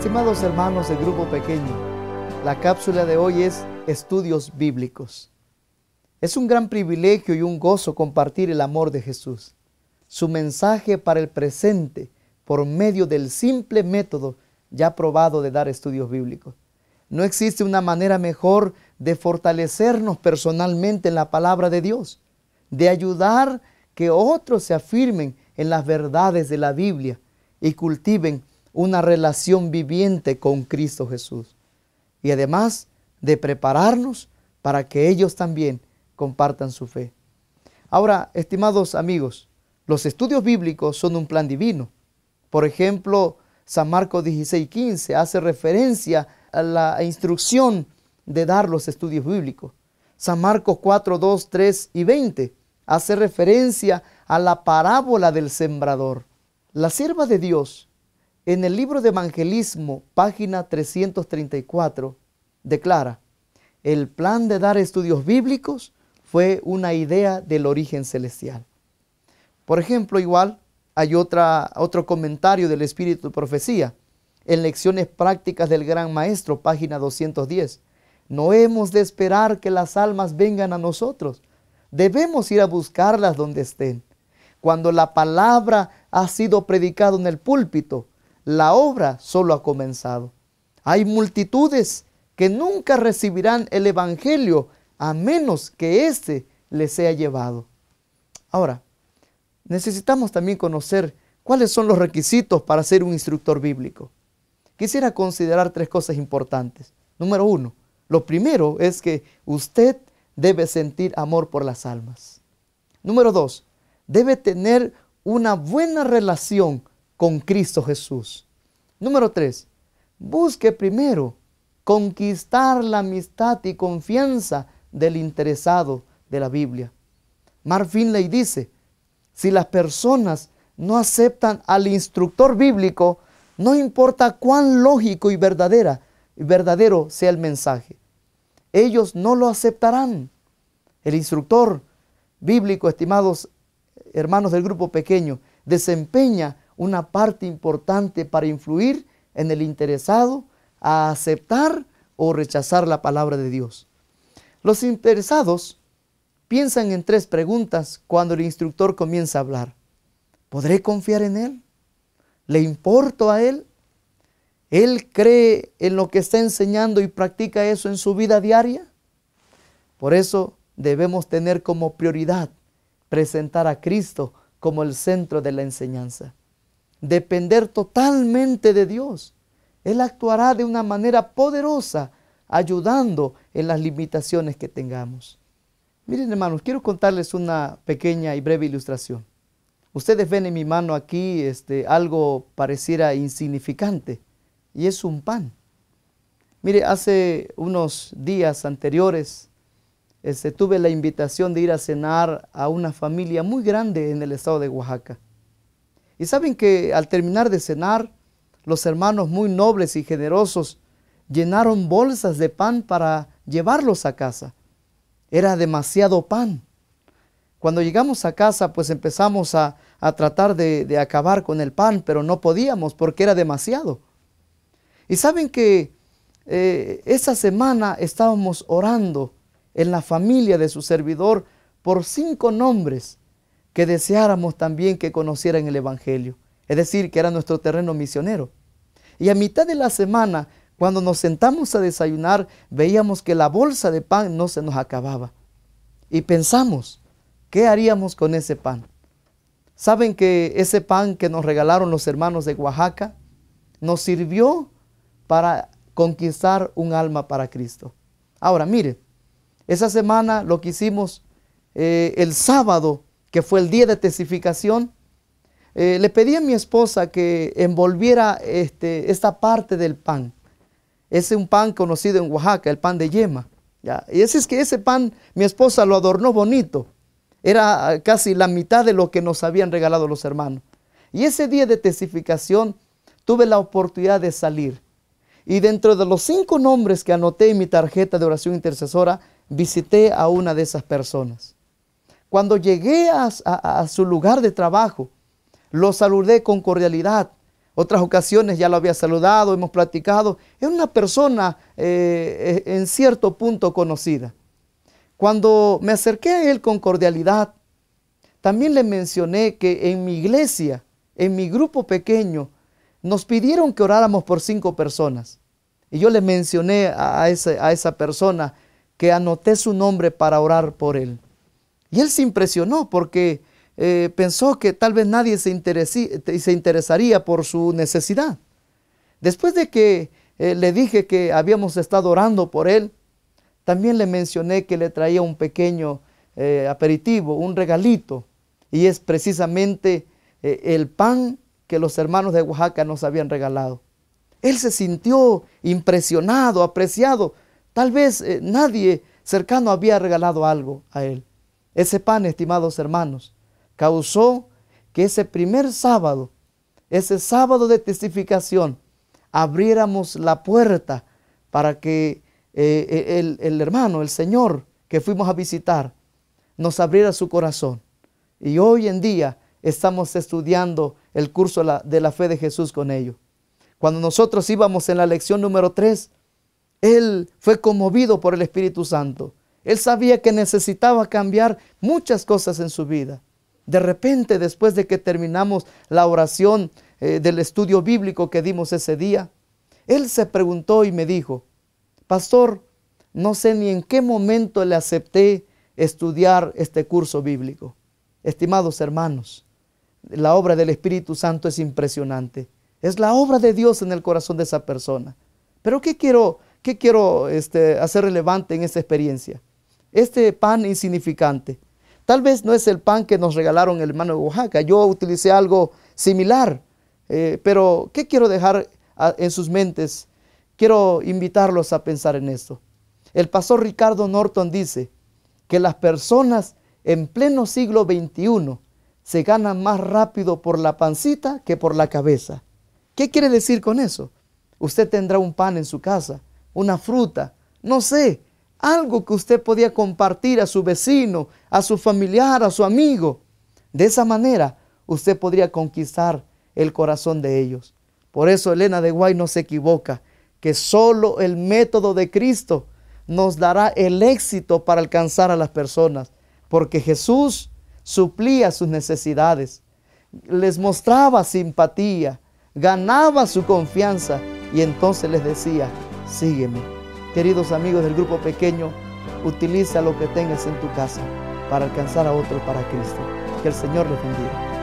Estimados hermanos del grupo pequeño, la cápsula de hoy es Estudios Bíblicos. Es un gran privilegio y un gozo compartir el amor de Jesús, su mensaje para el presente por medio del simple método ya probado de dar estudios bíblicos. No existe una manera mejor de fortalecernos personalmente en la palabra de Dios, de ayudar que otros se afirmen en las verdades de la Biblia y cultiven una relación viviente con Cristo Jesús. Y además de prepararnos para que ellos también compartan su fe. Ahora, estimados amigos, los estudios bíblicos son un plan divino. Por ejemplo, San Marcos 15 hace referencia a la instrucción de dar los estudios bíblicos. San Marcos 4, 2, 3 y 20 hace referencia a la parábola del sembrador. La sierva de Dios en el libro de Evangelismo, página 334, declara, el plan de dar estudios bíblicos fue una idea del origen celestial. Por ejemplo, igual hay otra, otro comentario del Espíritu de Profecía en Lecciones Prácticas del Gran Maestro, página 210. No hemos de esperar que las almas vengan a nosotros. Debemos ir a buscarlas donde estén. Cuando la palabra ha sido predicada en el púlpito, la obra solo ha comenzado. Hay multitudes que nunca recibirán el Evangelio a menos que éste les sea llevado. Ahora, necesitamos también conocer cuáles son los requisitos para ser un instructor bíblico. Quisiera considerar tres cosas importantes. Número uno, lo primero es que usted debe sentir amor por las almas. Número dos, debe tener una buena relación con Cristo Jesús. Número tres, busque primero conquistar la amistad y confianza del interesado de la Biblia. Marvin dice, si las personas no aceptan al instructor bíblico, no importa cuán lógico y verdadera, verdadero sea el mensaje, ellos no lo aceptarán. El instructor bíblico, estimados hermanos del grupo pequeño, desempeña una parte importante para influir en el interesado a aceptar o rechazar la palabra de Dios. Los interesados piensan en tres preguntas cuando el instructor comienza a hablar. ¿Podré confiar en Él? ¿Le importo a Él? ¿Él cree en lo que está enseñando y practica eso en su vida diaria? Por eso debemos tener como prioridad presentar a Cristo como el centro de la enseñanza depender totalmente de Dios. Él actuará de una manera poderosa, ayudando en las limitaciones que tengamos. Miren hermanos, quiero contarles una pequeña y breve ilustración. Ustedes ven en mi mano aquí este, algo pareciera insignificante y es un pan. Mire, hace unos días anteriores este, tuve la invitación de ir a cenar a una familia muy grande en el estado de Oaxaca. Y saben que al terminar de cenar, los hermanos muy nobles y generosos llenaron bolsas de pan para llevarlos a casa. Era demasiado pan. Cuando llegamos a casa, pues empezamos a, tratar de, acabar con el pan, pero no podíamos porque era demasiado. Y saben que eh, esa semana estábamos orando en la familia de su servidor por cinco nombres que deseáramos también que conocieran el Evangelio, es decir, que era nuestro terreno misionero. Y a mitad de la semana, cuando nos sentamos a desayunar, veíamos que la bolsa de pan no se nos acababa. Y pensamos, ¿qué haríamos con ese pan? ¿Saben que ese pan que nos regalaron los hermanos de Oaxaca nos sirvió para conquistar un alma para Cristo? Ahora, mire, esa semana lo que hicimos eh, el sábado que fue el día de testificación, eh, le pedí a mi esposa que envolviera este, esta parte del pan. Es un pan conocido en Oaxaca, el pan de yema. Y ese es que ese pan mi esposa lo adornó bonito. Era ah, casi la mitad de lo que nos habían regalado los hermanos. Y ese día de testificación tuve la oportunidad de salir. Y dentro de los cinco nombres que anoté en mi tarjeta de oración intercesora, visité a una de esas personas. Cuando llegué a, su lugar de trabajo, lo saludé con cordialidad. Otras ocasiones ya lo había saludado, hemos platicado. Es una persona eh, eh, en cierto punto conocida. Cuando me acerqué a él con cordialidad, también le mencioné que en mi iglesia, en mi grupo pequeño, nos pidieron que oráramos por cinco personas. Y yo le mencioné a esa persona que anoté su nombre para orar por él. Y él se impresionó porque eh, pensó que tal vez nadie se, interesaría por su necesidad. Después de que eh, le dije que habíamos estado orando por él, también le mencioné que le traía un pequeño eh, aperitivo, un regalito, y es precisamente el pan que los hermanos de Oaxaca nos habían regalado. Él se sintió impresionado, apreciado. Tal vez nadie cercano había regalado algo a él. Ese pan, estimados hermanos, causó que ese primer sábado, ese sábado de testificación, abriéramos la puerta para que eh, eh, el, el hermano, el Señor que fuimos a visitar, nos abriera su corazón. Y hoy en día estamos estudiando el curso de la fe de Jesús con ellos. Cuando nosotros íbamos en la lección número 3, Él fue conmovido por el Espíritu Santo él sabía que necesitaba cambiar muchas cosas en su vida. De repente, después de que terminamos la oración eh, del estudio bíblico que dimos ese día, él se preguntó y me dijo, Pastor, no sé ni en qué momento le acepté estudiar este curso bíblico. Estimados hermanos, la obra del Espíritu Santo es impresionante. Es la obra de Dios en el corazón de esa persona. Pero ¿qué quiero, qué quiero este, hacer relevante en esta experiencia? este pan insignificante. Tal vez no es el pan que nos regalaron el hermano de Oaxaca. Yo utilicé algo similar, eh, pero ¿qué quiero dejar ah, en sus mentes? Quiero invitarlos a pensar en esto. El pastor Ricardo Norton dice que las personas en pleno siglo XXI se ganan más rápido por la pancita que por la cabeza. ¿Qué quiere decir con eso? Usted tendrá un pan en su casa, una fruta, no sé, algo que usted podía compartir a su vecino, a su familiar, a su amigo. De esa manera usted podría conquistar el corazón de ellos. Por eso Elena de Guay no se equivoca, que solo el método de Cristo nos dará el éxito para alcanzar a las personas, porque Jesús suplía sus necesidades, les mostraba simpatía, ganaba su confianza y entonces les decía, sígueme. Queridos amigos del grupo pequeño, utiliza lo que tengas en tu casa para alcanzar a otros para Cristo. Que el Señor les bendiga.